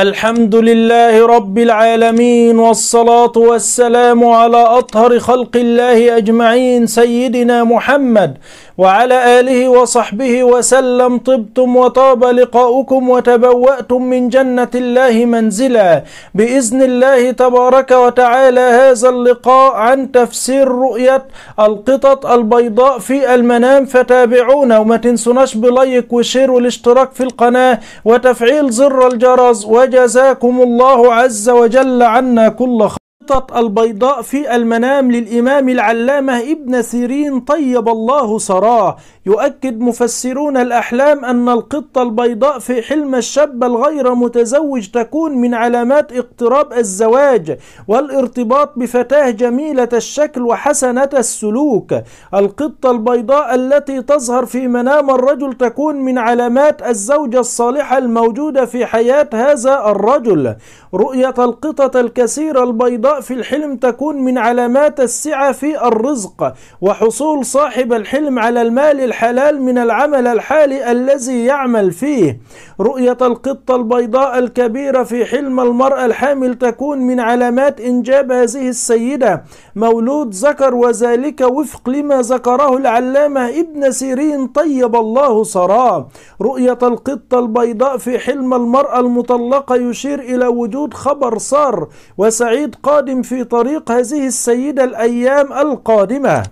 الحمد لله رب العالمين والصلاة والسلام على أطهر خلق الله أجمعين سيدنا محمد وعلى آله وصحبه وسلم طبتم وطاب لقاؤكم وتبوأتم من جنة الله منزلا بإذن الله تبارك وتعالى هذا اللقاء عن تفسير رؤية القطط البيضاء في المنام فتابعونا وما تنسوناش بلايك وشير والاشتراك في القناة وتفعيل زر الجرس فجزاكم الله عز وجل عنا كل خير الخطط البيضاء في المنام للإمام العلامة ابن سيرين طيب الله ثراه يؤكد مفسرون الأحلام أن القطة البيضاء في حلم الشاب الغير متزوج تكون من علامات اقتراب الزواج والارتباط بفتاة جميلة الشكل وحسنة السلوك القطة البيضاء التي تظهر في منام الرجل تكون من علامات الزوجة الصالحة الموجودة في حياة هذا الرجل رؤية القطط الكثيرة البيضاء في الحلم تكون من علامات السعة في الرزق وحصول صاحب الحلم على المال الحلال من العمل الحالي الذي يعمل فيه رؤية القطة البيضاء الكبيرة في حلم المرأة الحامل تكون من علامات إنجاب هذه السيدة مولود ذكر وذلك وفق لما ذكره العلامة ابن سيرين طيب الله ثراه رؤية القطة البيضاء في حلم المرأة المطلقة يشير إلى وجود خبر صار وسعيد قال القادم في طريق هذه السيدة الأيام القادمة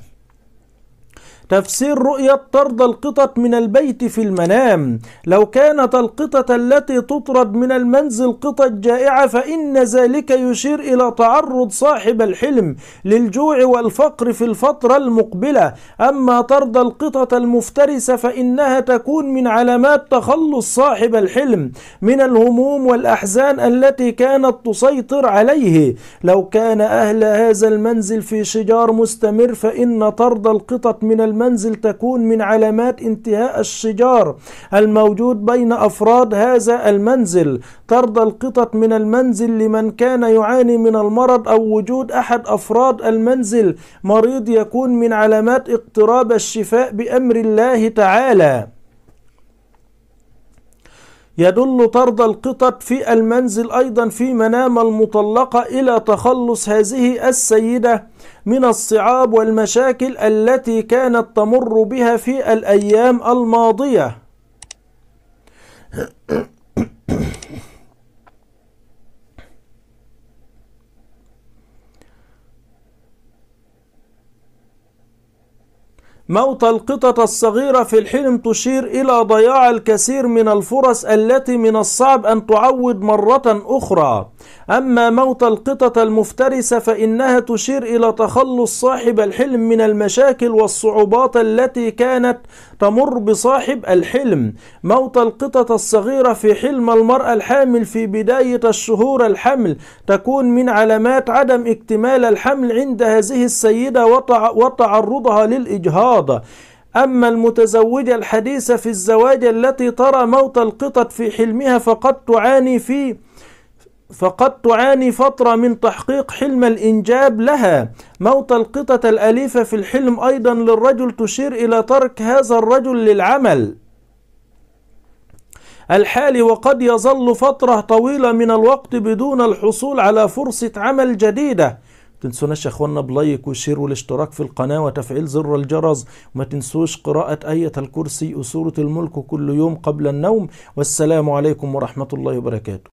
تفسير رؤية طرد القطط من البيت في المنام لو كانت القطط التي تطرد من المنزل قطط جائعة فإن ذلك يشير إلى تعرض صاحب الحلم للجوع والفقر في الفترة المقبلة أما طرد القطط المفترسة فإنها تكون من علامات تخلص صاحب الحلم من الهموم والأحزان التي كانت تسيطر عليه لو كان أهل هذا المنزل في شجار مستمر فإن طرد القطط من المنزل المنزل تكون من علامات انتهاء الشجار الموجود بين أفراد هذا المنزل ترضى القطط من المنزل لمن كان يعاني من المرض أو وجود أحد أفراد المنزل مريض يكون من علامات اقتراب الشفاء بأمر الله تعالى يدل طرد القطط في المنزل أيضا في منام المطلقة إلى تخلص هذه السيدة من الصعاب والمشاكل التي كانت تمر بها في الأيام الماضية موت القطط الصغيرة في الحلم تشير إلى ضياع الكثير من الفرص التي من الصعب أن تعود مرة أخرى أما موت القطط المفترسة فإنها تشير إلى تخلص صاحب الحلم من المشاكل والصعوبات التي كانت تمر بصاحب الحلم موت القطط الصغيرة في حلم المرأة الحامل في بداية الشهور الحمل تكون من علامات عدم اكتمال الحمل عند هذه السيدة وتعرضها للإجهاض الإفاضة أما المتزوجة الحديثة في الزواج التي ترى موت القطط في حلمها فقد تعاني في فقد تعاني فترة من تحقيق حلم الإنجاب لها موت القطط الأليفة في الحلم أيضا للرجل تشير إلى ترك هذا الرجل للعمل الحال وقد يظل فترة طويلة من الوقت بدون الحصول على فرصة عمل جديدة تنسوناش يا اخوانا بلايك وشير والاشتراك في القناة وتفعيل زر الجرس وما تنسوش قراءة آية الكرسي وسورة الملك كل يوم قبل النوم والسلام عليكم ورحمة الله وبركاته